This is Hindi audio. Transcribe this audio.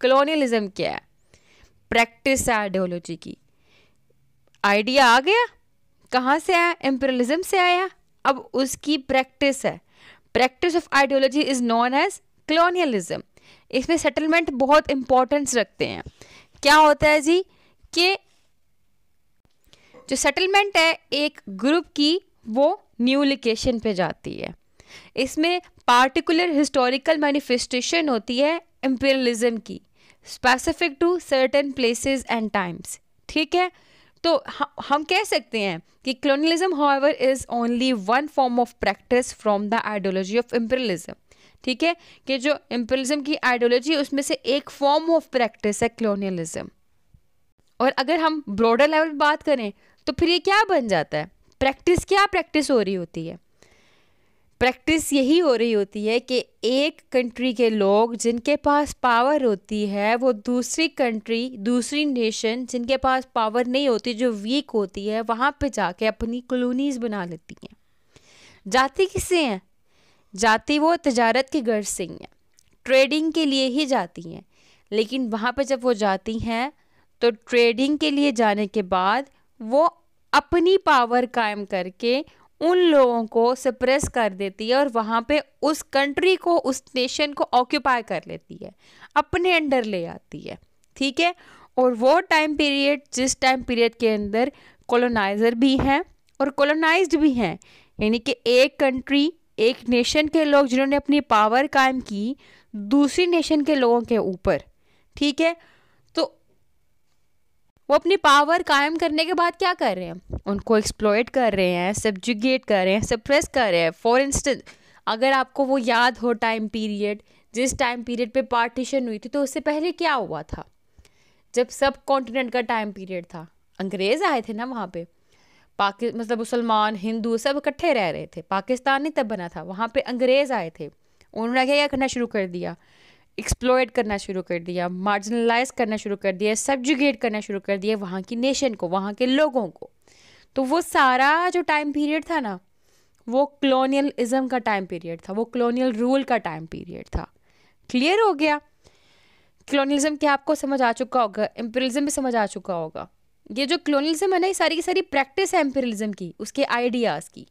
कलोनियलिज्म क्या है प्रैक्टिस है आइडियोलॉजी की आइडिया आ गया कहाँ से आया एम्परलिज्म से आया अब उसकी प्रैक्टिस है practice of ideology is known as colonialism इसमें सेटलमेंट बहुत इम्पोर्टेंस रखते हैं क्या होता है जी कि जो सेटलमेंट है एक ग्रुप की वो न्यू लोकेशन पे जाती है इसमें पार्टिकुलर हिस्टोरिकल मैनिफेस्टेशन होती है एम्पेरलिज्म की specific to certain places and times ठीक है तो हम कह सकते हैं कि colonialism however is only one form of practice from the ideology of imperialism ठीक है कि जो इम्परलिज्म की आइडियोलॉजी उसमें से एक फॉर्म ऑफ प्रैक्टिस है क्लोनियलिज्म और अगर हम ब्रॉडर लेवल बात करें तो फिर ये क्या बन जाता है प्रैक्टिस क्या प्रैक्टिस हो रही होती है प्रैक्टिस यही हो रही होती है कि एक कंट्री के लोग जिनके पास पावर होती है वो दूसरी कंट्री दूसरी नेशन जिनके पास पावर नहीं होती जो वीक होती है वहाँ पे जाके अपनी कॉलोनीज बना लेती हैं जाति किससे हैं जाति वो तजारत के घर से ही हैं ट्रेडिंग के लिए ही जाती हैं लेकिन वहाँ पे जब वो जाती हैं तो ट्रेडिंग के लिए जाने के बाद वो अपनी पावर कायम करके उन लोगों को सप्रेस कर देती है और वहाँ पे उस कंट्री को उस नेशन को ऑक्यूपाई कर लेती है अपने अंडर ले आती है ठीक है और वो टाइम पीरियड जिस टाइम पीरियड के अंदर कॉलोनाइज़र भी हैं और कॉलोनाइज्ड भी हैं यानी कि एक कंट्री एक नेशन के लोग जिन्होंने अपनी पावर कायम की दूसरी नेशन के लोगों के ऊपर ठीक है वो अपनी पावर कायम करने के बाद क्या कर रहे हैं उनको एक्सप्लोइट कर रहे हैं सब्जुगेट कर रहे हैं सप्रेस कर रहे हैं फॉर इंस्टेंस अगर आपको वो याद हो टाइम पीरियड जिस टाइम पीरियड पे पार्टीशन हुई थी तो उससे पहले क्या हुआ था जब सब कॉन्टिनेंट का टाइम पीरियड था अंग्रेज़ आए थे ना वहाँ पे पाकि मतलब मुसलमान हिंदू सब इकट्ठे रह रहे थे पाकिस्तान नहीं तब बना था वहाँ पे अंग्रेज़ आए थे उन्होंने क्या करना शुरू कर दिया एक्सप्लोयड करना शुरू कर दिया मार्जिनलाइज करना शुरू कर दिया सब्जुगेट करना शुरू कर दिया वहाँ की नेशन को वहाँ के लोगों को तो वो सारा जो टाइम पीरियड था ना वो क्लोनियलिज्म का टाइम पीरियड था वो क्लोनियल रूल का टाइम पीरियड था क्लियर हो गया क्लोनियलिज्म क्या आपको समझ आ चुका होगा एम्पेरिज्म भी समझ आ चुका होगा ये जो क्लोनियलिज्म है ना ये सारी की सारी प्रैक्टिस है एम्पेरिज्म की उसके आइडियाज़ की